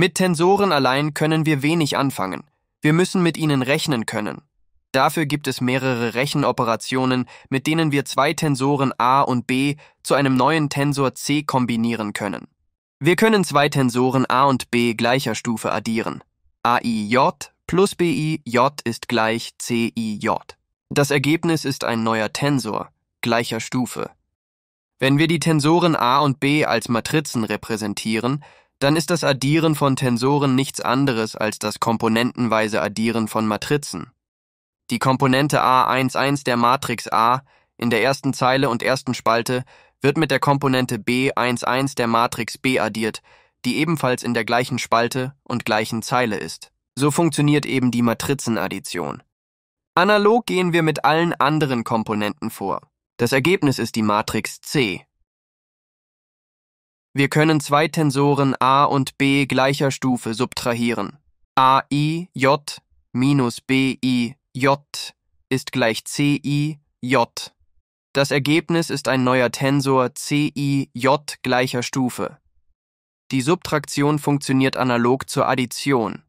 Mit Tensoren allein können wir wenig anfangen. Wir müssen mit ihnen rechnen können. Dafür gibt es mehrere Rechenoperationen, mit denen wir zwei Tensoren a und b zu einem neuen Tensor c kombinieren können. Wir können zwei Tensoren a und b gleicher Stufe addieren. aij plus bij ist gleich cij. Das Ergebnis ist ein neuer Tensor gleicher Stufe. Wenn wir die Tensoren a und b als Matrizen repräsentieren, dann ist das Addieren von Tensoren nichts anderes als das komponentenweise Addieren von Matrizen. Die Komponente A11 der Matrix A in der ersten Zeile und ersten Spalte wird mit der Komponente B11 der Matrix B addiert, die ebenfalls in der gleichen Spalte und gleichen Zeile ist. So funktioniert eben die Matrizenaddition. Analog gehen wir mit allen anderen Komponenten vor. Das Ergebnis ist die Matrix C, wir können zwei Tensoren a und b gleicher Stufe subtrahieren. ai j minus bi j ist gleich ci j. Das Ergebnis ist ein neuer Tensor ci j gleicher Stufe. Die Subtraktion funktioniert analog zur Addition.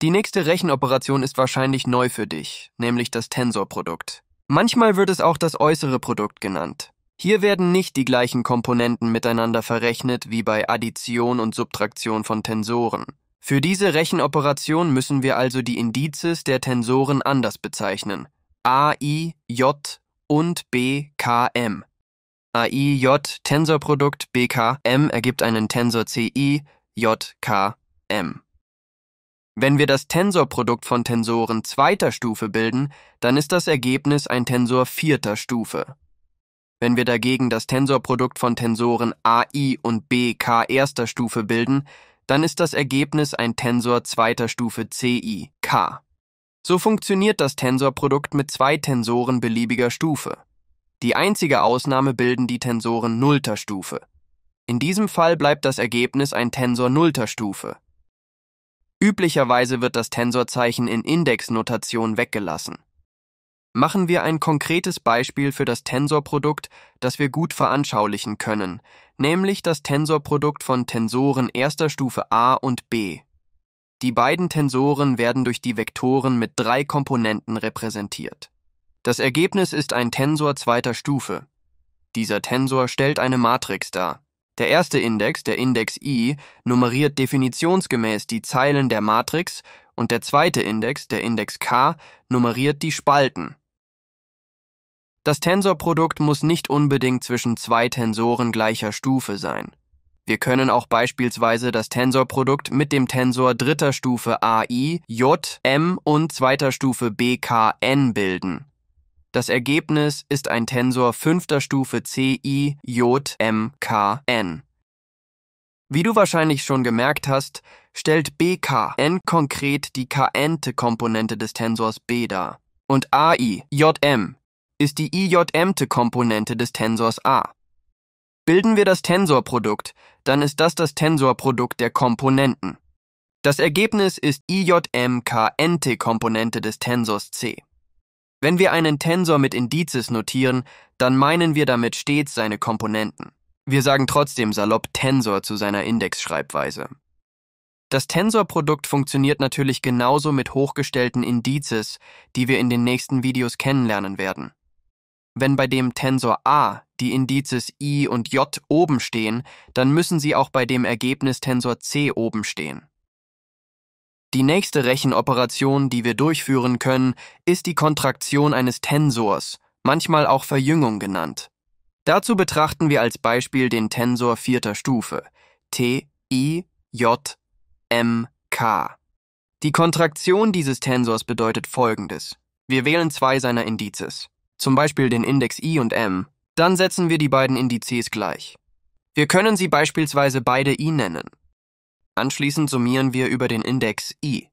Die nächste Rechenoperation ist wahrscheinlich neu für dich, nämlich das Tensorprodukt. Manchmal wird es auch das äußere Produkt genannt. Hier werden nicht die gleichen Komponenten miteinander verrechnet wie bei Addition und Subtraktion von Tensoren. Für diese Rechenoperation müssen wir also die Indizes der Tensoren anders bezeichnen. AI, J und BKM. AI, J, Tensorprodukt BKM ergibt einen Tensor CI, JKM. Wenn wir das Tensorprodukt von Tensoren zweiter Stufe bilden, dann ist das Ergebnis ein Tensor vierter Stufe. Wenn wir dagegen das Tensorprodukt von Tensoren a i und b k erster Stufe bilden, dann ist das Ergebnis ein Tensor zweiter Stufe CI, k. So funktioniert das Tensorprodukt mit zwei Tensoren beliebiger Stufe. Die einzige Ausnahme bilden die Tensoren nullter Stufe. In diesem Fall bleibt das Ergebnis ein Tensor nullter Stufe. Üblicherweise wird das Tensorzeichen in Indexnotation weggelassen. Machen wir ein konkretes Beispiel für das Tensorprodukt, das wir gut veranschaulichen können, nämlich das Tensorprodukt von Tensoren erster Stufe a und b. Die beiden Tensoren werden durch die Vektoren mit drei Komponenten repräsentiert. Das Ergebnis ist ein Tensor zweiter Stufe. Dieser Tensor stellt eine Matrix dar. Der erste Index, der Index i, nummeriert definitionsgemäß die Zeilen der Matrix und der zweite Index, der Index k, nummeriert die Spalten. Das Tensorprodukt muss nicht unbedingt zwischen zwei Tensoren gleicher Stufe sein. Wir können auch beispielsweise das Tensorprodukt mit dem Tensor dritter Stufe AI, J, M und zweiter Stufe BKN bilden. Das Ergebnis ist ein Tensor fünfter Stufe CI, J, M, K, N. Wie du wahrscheinlich schon gemerkt hast, stellt BKN konkret die kn Komponente des Tensors B dar. Und AI, JM, ist die ijmte Komponente des Tensors a. Bilden wir das Tensorprodukt, dann ist das das Tensorprodukt der Komponenten. Das Ergebnis ist ijmknte Komponente des Tensors c. Wenn wir einen Tensor mit Indizes notieren, dann meinen wir damit stets seine Komponenten. Wir sagen trotzdem salopp Tensor zu seiner Indexschreibweise. Das Tensorprodukt funktioniert natürlich genauso mit hochgestellten Indizes, die wir in den nächsten Videos kennenlernen werden. Wenn bei dem Tensor a die Indizes i und j oben stehen, dann müssen sie auch bei dem Ergebnis Tensor c oben stehen. Die nächste Rechenoperation, die wir durchführen können, ist die Kontraktion eines Tensors, manchmal auch Verjüngung genannt. Dazu betrachten wir als Beispiel den Tensor vierter Stufe t i j m k. Die Kontraktion dieses Tensors bedeutet folgendes. Wir wählen zwei seiner Indizes zum Beispiel den Index I und M, dann setzen wir die beiden Indizes gleich. Wir können sie beispielsweise beide I nennen. Anschließend summieren wir über den Index I.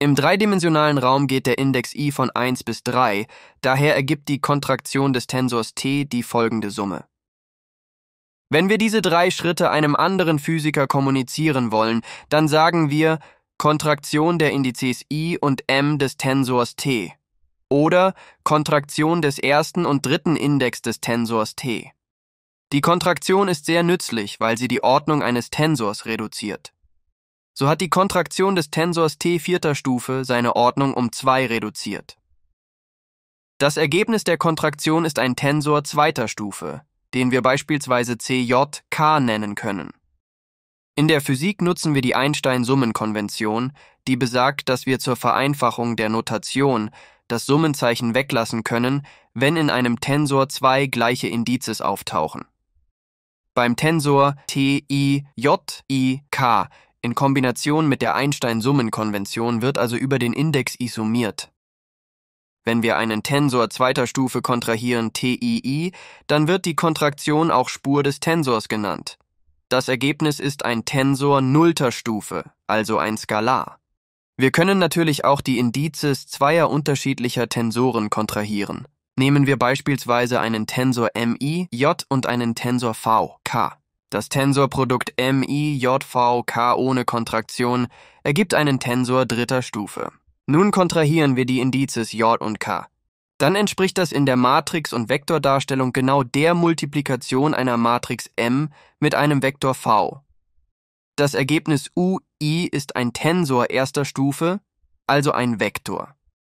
Im dreidimensionalen Raum geht der Index i von 1 bis 3, daher ergibt die Kontraktion des Tensors t die folgende Summe. Wenn wir diese drei Schritte einem anderen Physiker kommunizieren wollen, dann sagen wir Kontraktion der Indizes i und m des Tensors t oder Kontraktion des ersten und dritten Index des Tensors t. Die Kontraktion ist sehr nützlich, weil sie die Ordnung eines Tensors reduziert. So hat die Kontraktion des Tensors t vierter Stufe seine Ordnung um 2 reduziert. Das Ergebnis der Kontraktion ist ein Tensor zweiter Stufe, den wir beispielsweise CJK nennen können. In der Physik nutzen wir die Einstein-Summenkonvention, die besagt, dass wir zur Vereinfachung der Notation das Summenzeichen weglassen können, wenn in einem Tensor zwei gleiche Indizes auftauchen. Beim Tensor T, I, J, I, K in Kombination mit der Einstein-Summenkonvention wird also über den Index isomiert. Wenn wir einen Tensor zweiter Stufe kontrahieren TII, dann wird die Kontraktion auch Spur des Tensors genannt. Das Ergebnis ist ein Tensor nullter Stufe, also ein Skalar. Wir können natürlich auch die Indizes zweier unterschiedlicher Tensoren kontrahieren. Nehmen wir beispielsweise einen Tensor MI, J und einen Tensor V, K. Das Tensorprodukt MI, J, V, K ohne Kontraktion ergibt einen Tensor dritter Stufe. Nun kontrahieren wir die Indizes J und K. Dann entspricht das in der Matrix- und Vektordarstellung genau der Multiplikation einer Matrix M mit einem Vektor V. Das Ergebnis U I ist ein Tensor erster Stufe, also ein Vektor.